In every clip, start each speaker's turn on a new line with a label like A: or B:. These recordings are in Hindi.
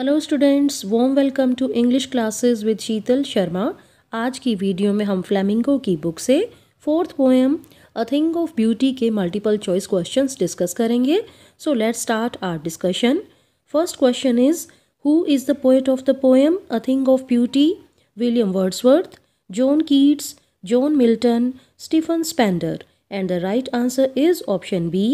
A: Hello students warm welcome to English classes with Sheetal Sharma आज की वीडियो में हम फ्लैमिंगो की बुक से fourth poem a thing of beauty के मल्टीपल चॉइस क्वेश्चंस डिस्कस करेंगे so let start our discussion first question is who is the poet of the poem a thing of beauty William Wordsworth John Keats John Milton Stephen Spender and the right answer is option B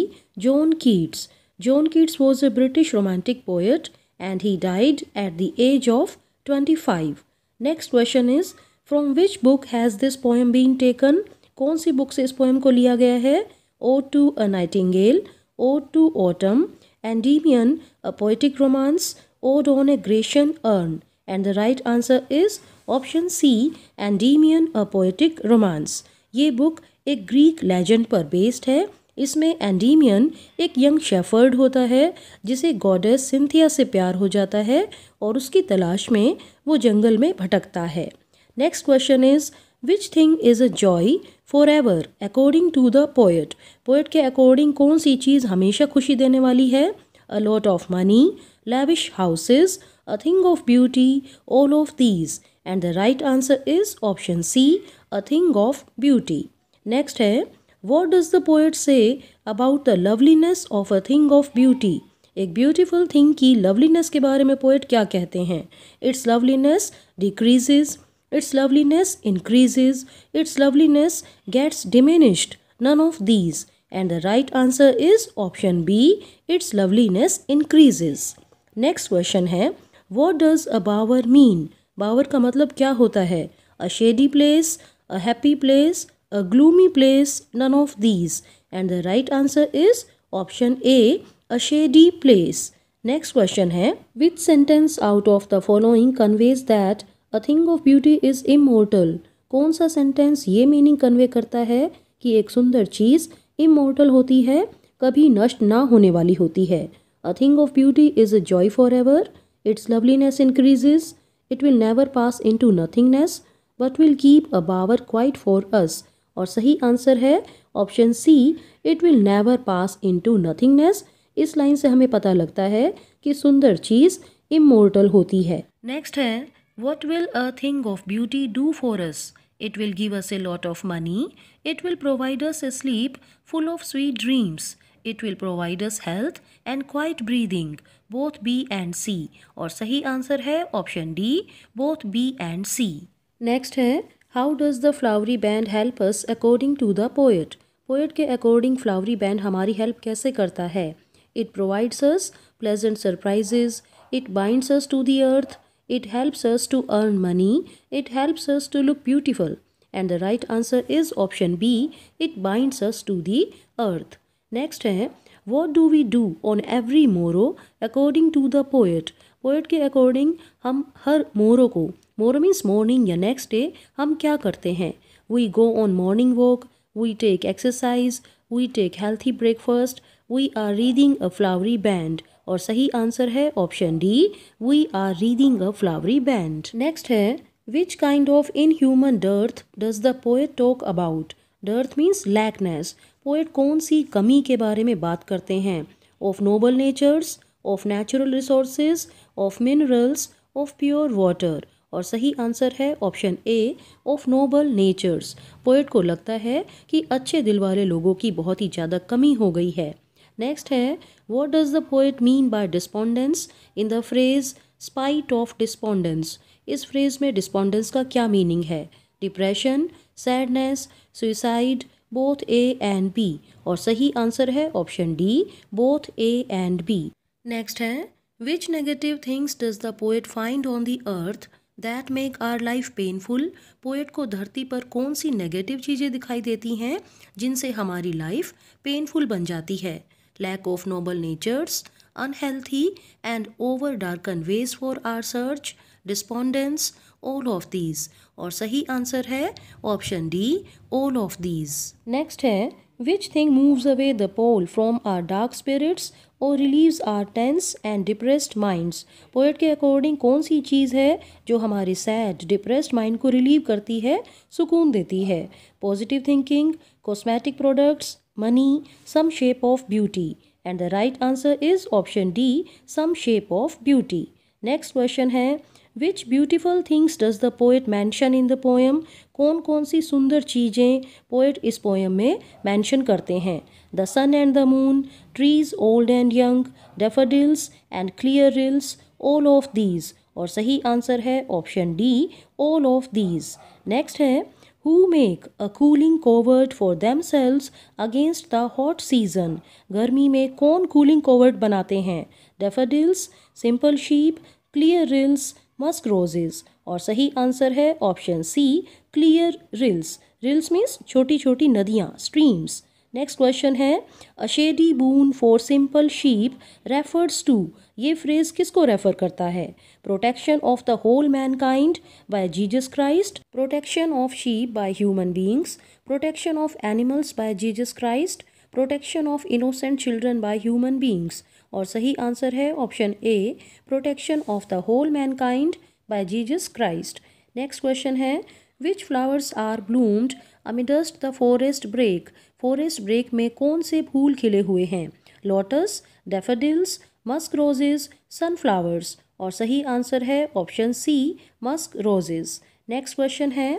A: John Keats John Keats was a British romantic poet and he died at the age of 25. Next question is, from which book has this poem been taken? Kaun si book se is poem ko liya gaya to a Nightingale, O to Autumn, Endymion, a Poetic Romance, Ode on a Grecian Urn. And the right answer is option C, Endymion, a Poetic Romance. Ye book a Greek legend per based hai. इसमें एंडीमियन एक यंग शेफर्ड होता है जिसे गॉडेस सिंथिया से प्यार हो जाता है और उसकी तलाश में वो जंगल में भटकता है next question is which thing is a joy for ever according to the poet poet के अकॉर्डिंग कौन सी चीज़ हमेशा खुशी देने वाली है a lot of money lavish houses a thing of beauty all of these and the right answer is option C a thing of beauty next है what does the poet say about the loveliness of a thing of beauty एक ब्यूटीफुल थिंग की लवलीनेस के बारे में पोइट क्या कहते हैं its loveliness decreases its loveliness increases its loveliness gets diminished none of these and the right answer is option B its loveliness increases next question है what does a bower mean bower का मतलब क्या होता है a shady place a happy place a gloomy place, none of these. And the right answer is option A, a shady place. Next question hai Which sentence out of the following conveys that a thing of beauty is immortal? कौन सा sentence ये meaning convey करता है कि एक सुंदर चीज़ immortal होती है कभी नष्ट ना होने वाली होती है A thing of beauty is a joy forever. Its loveliness increases. It will never pass into nothingness, but will keep a bower quiet for us. और सही आंसर है option C it will never pass into nothingness इस लाइन से हमें पता लगता है कि सुंदर चीज़ इमोर्टल होती है नेक्स्ट है what will a thing of beauty do for us it will give us a lot of money it will provide us a sleep full of sweet dreams it will provide us health and quiet breathing both B and C और सही आंसर है option D both B and C next है how does the flowery band help us according to the poet poet के अकॉर्डिंग फ्लावरी बैंड हमारी हेल्प कैसे करता है it provides us pleasant surprises it binds us to the earth it helps us to earn money it helps us to look beautiful and the right answer is option B it binds us to the earth next है what do we do on every morrow according to the poet poet के अकॉर्डिंग हम हर मोरो को मोर मीन्स मॉर्निंग या नेक्स्ट डे हम क्या करते हैं we go on morning walk we take exercise we take healthy breakfast we are reading a flowery band और सही आंसर है option D we are reading a flowery band next है which kind of in human dearth does the poet talk about dearth means lackness poet कौन सी कमी के बारे में बात करते हैं of noble natures of natural resources of minerals of pure water और सही आंसर है option A of noble natures poet को लगता है कि अच्छे दिल वाले लोगों की बहुत ही ज़्यादा कमी हो गई है नेक्स्ट है what does the poet mean by despondence in the phrase spite of despondence इस फ्रेज में डिस्पोंडेंस का क्या मीनिंग है depression sadness suicide both A and B और सही आंसर है option D both A and B next है which negative things does the poet find on the earth that make our life painful poet को धरती पर कौन सी नेगेटिव चीज़ें दिखाई देती हैं जिनसे हमारी लाइफ पेनफुल बन जाती है lack of noble natures unhealthy and over darkened ways for our search despondence all of these और सही आंसर है option D all of these next है which thing moves away the pall from our dark spirits और relieves our tense and depressed minds poet के अकॉर्डिंग कौन सी चीज़ है जो हमारे सैड डिप्रेस्ड माइंड को रिलीव करती है सुकून देती है positive thinking cosmetic products money some shape of beauty and the right answer is option D some shape of beauty next question है which beautiful things does the poet mention in the poem कौन कौन सी सुंदर चीज़ें पोएट इस पोएम में मैंशन करते हैं the sun and the moon trees old and young daffodils and clear rills all of these और सही आंसर है option D all of these next है who make a cooling covert for themselves against the hot season गर्मी में कौन कूलिंग कोवर्ट बनाते हैं daffodils simple sheep clear rills musk roses और सही आंसर है option C clear rills rills means छोटी छोटी नदियाँ स्ट्रीम्स नेक्स्ट क्वेश्चन है a shady boon for simple sheep refers to ये फ्रेज किसको रेफर करता है protection of the whole mankind by Jesus Christ protection of sheep by human beings protection of animals by Jesus Christ protection of innocent children by human beings और सही आंसर है option A protection of the whole mankind by Jesus Christ next question है which flowers are bloomed amidst the forest brake forest brake में कौन से फूल खिले हुए हैं lotus daffodils musk roses sunflowers और सही आंसर है option C musk roses next question है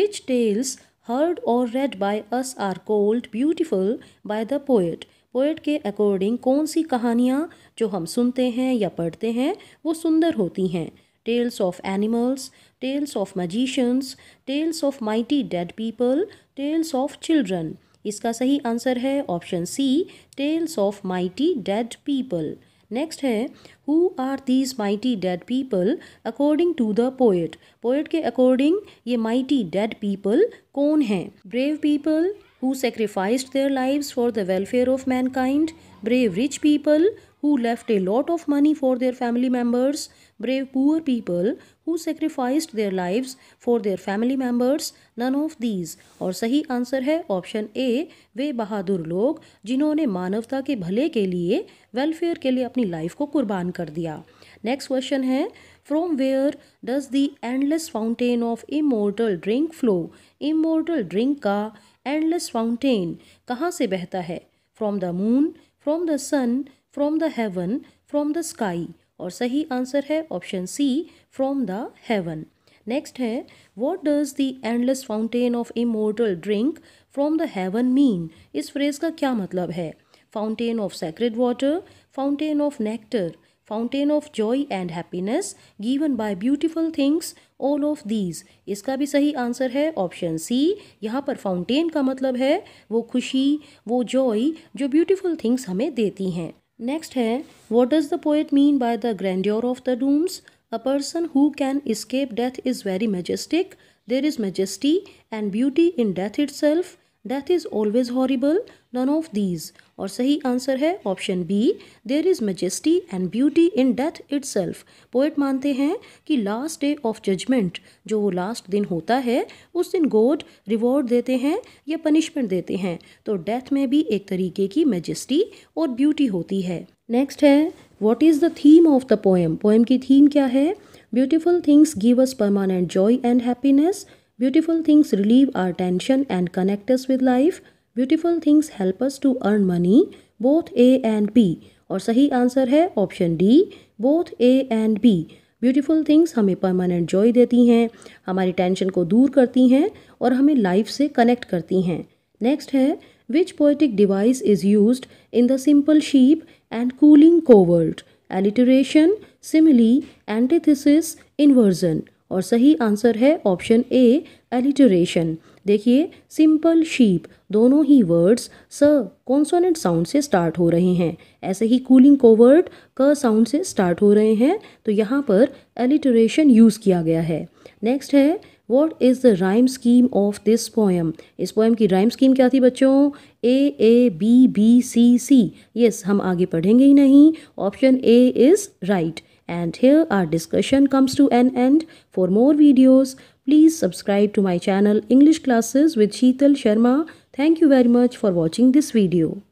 A: विच टेल्स हर्ड और read by us are called beautiful by the poet poet के अकॉर्डिंग कौन सी कहानियाँ जो हम सुनते हैं या पढ़ते हैं वो सुंदर होती हैं tales of animals tales of magicians tales of mighty dead people tales of children इसका सही आंसर है option C tales of mighty dead people next है who are these mighty dead people according to the poet poet के अकॉर्डिंग ये माइटी डेड पीपल कौन हैं brave people who sacrificed their lives for the welfare of mankind, brave rich people who left a lot of money for their family members, brave poor people who sacrificed their lives for their family members, none of these. aur sahi answer hai option a ve bahadur log jinhone manavta ke bhale ke liye welfare ke liye apni life ko qurban kar diya next question hai from where does the endless fountain of immortal drink flow immortal drink ka endless fountain कहाँ से बहता है from the moon from the sun from the heaven from the sky और सही आंसर है option C from the heaven next है what does the endless fountain of immortal drink from the heaven mean इस फ्रेज का क्या मतलब है fountain of sacred water fountain of nectar fountain of joy and happiness given by beautiful things all of these इसका भी सही आंसर है ऑप्शन सी यहाँ पर फाउंटेन का मतलब है वो खुशी वो जॉय जो ब्यूटीफुल थिंग्स हमें देती हैं नेक्स्ट है what does the poet mean by the grandeur of the dooms a person who can escape death is very majestic there is majesty and beauty in death itself death is always horrible none of these और सही आंसर है option B there is majesty and beauty in death itself poet मानते हैं कि लास्ट डे ऑफ जजमेंट जो वो लास्ट दिन होता है उस दिन गॉड रिवॉर्ड देते हैं या पनिशमेंट देते हैं तो डेथ में भी एक तरीके की मेजेस्टी और ब्यूटी होती है नेक्स्ट है what is the theme of the poem poem की थीम क्या है beautiful things give us permanent joy and happiness Beautiful things relieve our tension and connect us with life. Beautiful things help us to earn money. Both A and B. और सही आंसर है option D both A and B beautiful things हमें परमानेंट जॉय देती हैं हमारी टेंशन को दूर करती हैं और हमें लाइफ से कनेक्ट करती हैं नेक्स्ट है which poetic device is use in the simple sheep and cooling covert alliteration simile antithesis inversion और सही आंसर है ऑप्शन ए एलिटरेशन देखिए सिंपल शीप दोनों ही वर्ड्स स कॉन्सोनेंट साउंड से स्टार्ट हो रहे हैं ऐसे ही कूलिंग कोवर्ड क साउंड से स्टार्ट हो रहे हैं तो यहाँ पर एलिटरेशन यूज़ किया गया है नेक्स्ट है what is the rhyme scheme of this poem इस पोएम की राइम स्कीम क्या थी बच्चों A A B B C C yes हम आगे पढ़ेंगे ही नहीं option A is right And here our discussion comes to an end. For more videos, please subscribe to my channel English Classes with Sheetal Sharma. Thank you very much for watching this video.